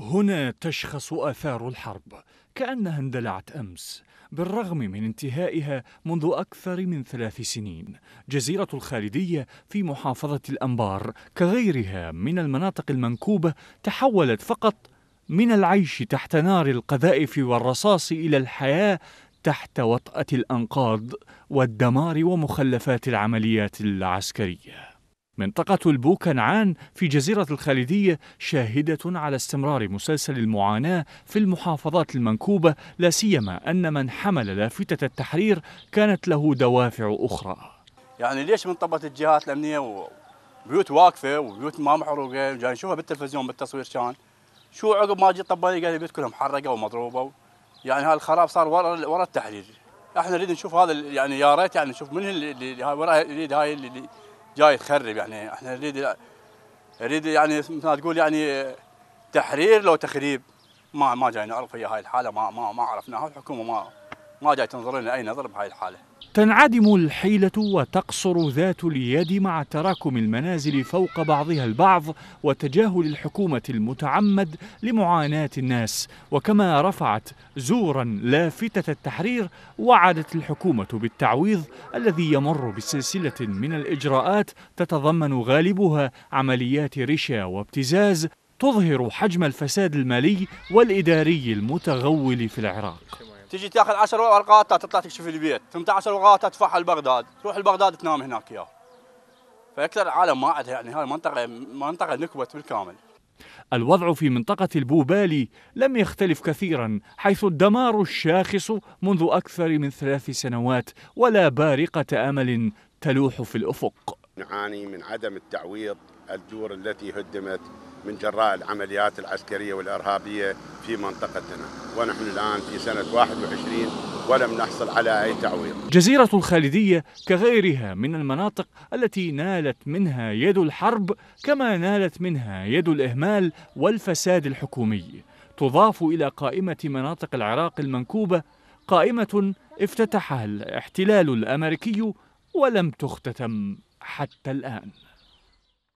هنا تشخص آثار الحرب كأنها اندلعت أمس بالرغم من انتهائها منذ أكثر من ثلاث سنين جزيرة الخالدية في محافظة الأنبار كغيرها من المناطق المنكوبة تحولت فقط من العيش تحت نار القذائف والرصاص إلى الحياة تحت وطأة الأنقاض والدمار ومخلفات العمليات العسكرية منطقة البوكنعان في جزيرة الخالدية شاهدة على استمرار مسلسل المعاناة في المحافظات المنكوبة لا سيما أن من حمل لافتة التحرير كانت له دوافع أخرى يعني ليش منطبت الجهات الأمنية وبيوت واقفة وبيوت ما محروقة جاي يعني نشوفها بالتلفزيون بالتصوير كان شو عقب ما جيت طباني قال البيوت كلها محرقة ومضروبة يعني هالخراب صار ورا ورا التحرير احنا نريد نشوف هذا يعني يا ريت يعني نشوف من اللي ورا يريد هاي اللي جاي تخرب يعني احنا نريد نريد يعني مثل ما تقول يعني تحرير لو تخريب ما ما جاي نعرف هي هاي الحاله ما ما ما عرفناها الحكومه ما ما جاي تنظر لنا أي نظر بهاي الحالة تنعدم الحيلة وتقصر ذات اليد مع تراكم المنازل فوق بعضها البعض وتجاهل الحكومة المتعمد لمعاناة الناس وكما رفعت زورا لافتة التحرير وعدت الحكومة بالتعويض الذي يمر بسلسلة من الإجراءات تتضمن غالبها عمليات رشا وابتزاز تظهر حجم الفساد المالي والإداري المتغول في العراق تجي تاخذ 10 ورقات تطلع تكشف البيت 18 ورقه تدفعها لبغداد تروح لبغداد تنام هناك ياه فاكثر العالم ما عندها يعني هاي المنطقه منطقه نكبت بالكامل الوضع في منطقة البوبالي لم يختلف كثيرا حيث الدمار الشاخص منذ أكثر من ثلاث سنوات ولا بارقة أمل تلوح في الأفق نعاني من عدم التعويض الدور التي هدمت من جراء العمليات العسكرية والإرهابية في منطقتنا ونحن الآن في سنة 21 ولم نحصل على أي تعويض جزيرة الخالدية كغيرها من المناطق التي نالت منها يد الحرب كما نالت منها يد الإهمال والفساد الحكومي تضاف إلى قائمة مناطق العراق المنكوبة قائمة افتتحها الاحتلال الأمريكي ولم تختتم حتى الآن